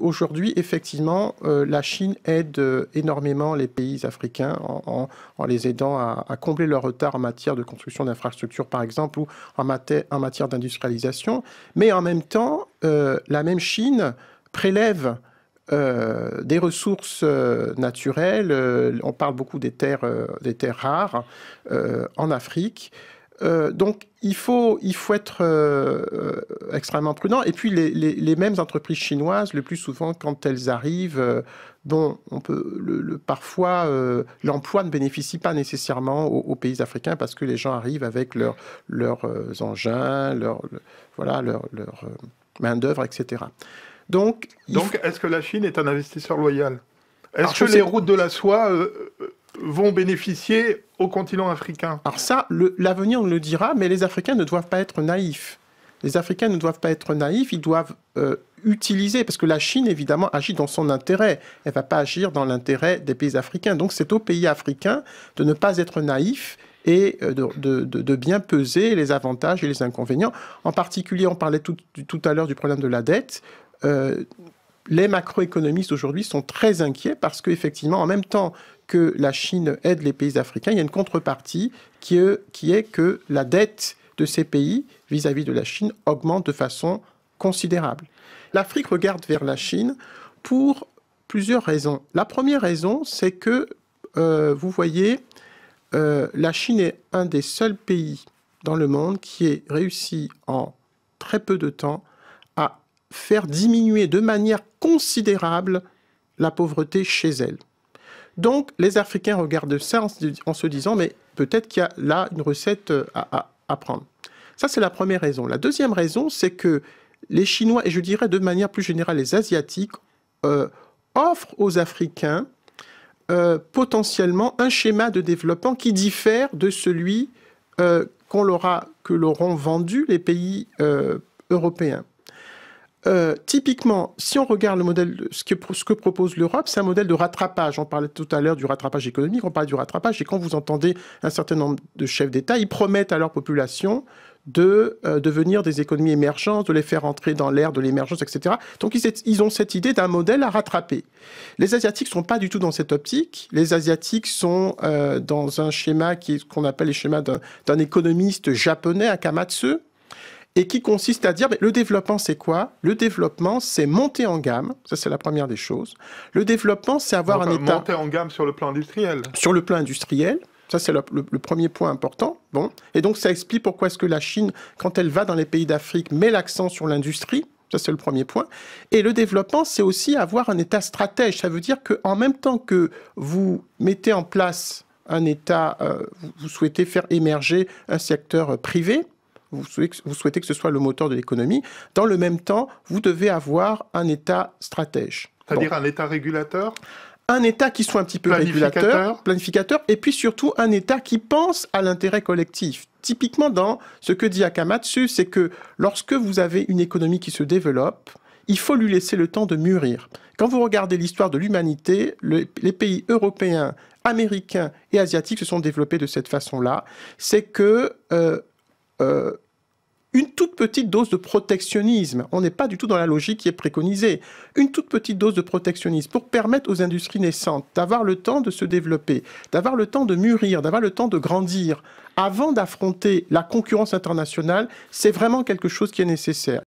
Aujourd'hui, effectivement, euh, la Chine aide euh, énormément les pays africains en, les aidant à, combler leur retard en matière de construction d'infrastructures, par exemple, ou en, matière d'industrialisation. Mais en même temps, euh, la même Chine prélève des ressources naturelles, on parle beaucoup des terres, des terres rares en Afrique, euh, donc, il faut, il faut être euh, euh, extrêmement prudent. Et puis, les, les, mêmes entreprises chinoises, le plus souvent, quand elles arrivent, dont on peut, le, parfois, l'emploi ne bénéficie pas nécessairement aux, pays africains parce que les gens arrivent avec leur, leurs engins, leur, voilà, leur, main-d'œuvre, etc. Donc, donc est-ce que la Chine est un investisseur loyal Est-ce que les routes de la soie vont bénéficier au continent africain. Alors ça, l'avenir le, le dira, mais les Africains ne doivent pas être naïfs. Les Africains ne doivent pas être naïfs, ils doivent euh, utiliser, parce que la Chine, évidemment, agit dans son intérêt. Elle ne va pas agir dans l'intérêt des pays africains. Donc c'est aux pays africains de ne pas être naïfs et euh, de, bien peser les avantages et les inconvénients. En particulier, on parlait tout, tout à l'heure du problème de la dette. Euh, les macroéconomistes aujourd'hui sont très inquiets parce qu'effectivement, en même temps que la Chine aide les pays africains, il y a une contrepartie qui est, que la dette de ces pays vis-à-vis de la Chine augmente de façon considérable. L'Afrique regarde vers la Chine pour plusieurs raisons. La première raison, c'est que, euh, vous voyez, euh, la Chine est un des seuls pays dans le monde qui est réussi en très peu de temps à faire diminuer de manière considérable la pauvreté chez elle. Donc les Africains regardent ça en, se disant, mais peut-être qu'il y a là une recette euh, à, prendre. Ça, c'est la première raison. La deuxième raison, c'est que les Chinois, et je dirais de manière plus générale les Asiatiques, euh, offrent aux Africains euh, potentiellement un schéma de développement qui diffère de celui qu'on a, que l'auront vendu les pays européens. Euh, typiquement, si on regarde le modèle, ce que, ce que propose l'Europe, c'est un modèle de rattrapage. On parlait tout à l'heure du rattrapage économique, on parle du rattrapage, et quand vous entendez un certain nombre de chefs d'État, ils promettent à leur population de euh, devenir des économies émergentes, de les faire entrer dans l'ère de l'émergence, etc. Donc ils, ont cette idée d'un modèle à rattraper. Les Asiatiques ne sont pas du tout dans cette optique. Les Asiatiques sont euh, dans un schéma qu'on appelle le schéma d'un économiste japonais, Akamatsu, et qui consiste à dire, le développement, c'est quoi Le développement, c'est monter en gamme, ça c'est la première des choses. Le développement, c'est avoir un euh, état... Monter en gamme sur le plan industriel Sur le plan industriel, ça, c'est le, premier point important. Bon. Et donc, ça explique pourquoi est-ce que la Chine, quand elle va dans les pays d'Afrique, met l'accent sur l'industrie. Ça, c'est le premier point. Et le développement, c'est aussi avoir un État stratège. Ça veut dire qu'en même temps que vous mettez en place un État, euh, vous souhaitez faire émerger un secteur euh, privé, vous souhaitez, que ce soit le moteur de l'économie. Dans le même temps, vous devez avoir un État stratège. C'est-à-dire un État régulateur un État qui soit un petit peu régulateur, planificateur, et puis surtout un État qui pense à l'intérêt collectif. Typiquement dans ce que dit Akamatsu, c'est que lorsque vous avez une économie qui se développe, il faut lui laisser le temps de mûrir. Quand vous regardez l'histoire de l'humanité, les pays européens, américains et asiatiques se sont développés de cette façon-là. C'est que euh, euh, une toute petite dose de protectionnisme. On n'est pas du tout dans la logique qui est préconisée. Une toute petite dose de protectionnisme pour permettre aux industries naissantes d'avoir le temps de se développer, d'avoir le temps de mûrir, d'avoir le temps de grandir. Avant d'affronter la concurrence internationale, c'est vraiment quelque chose qui est nécessaire.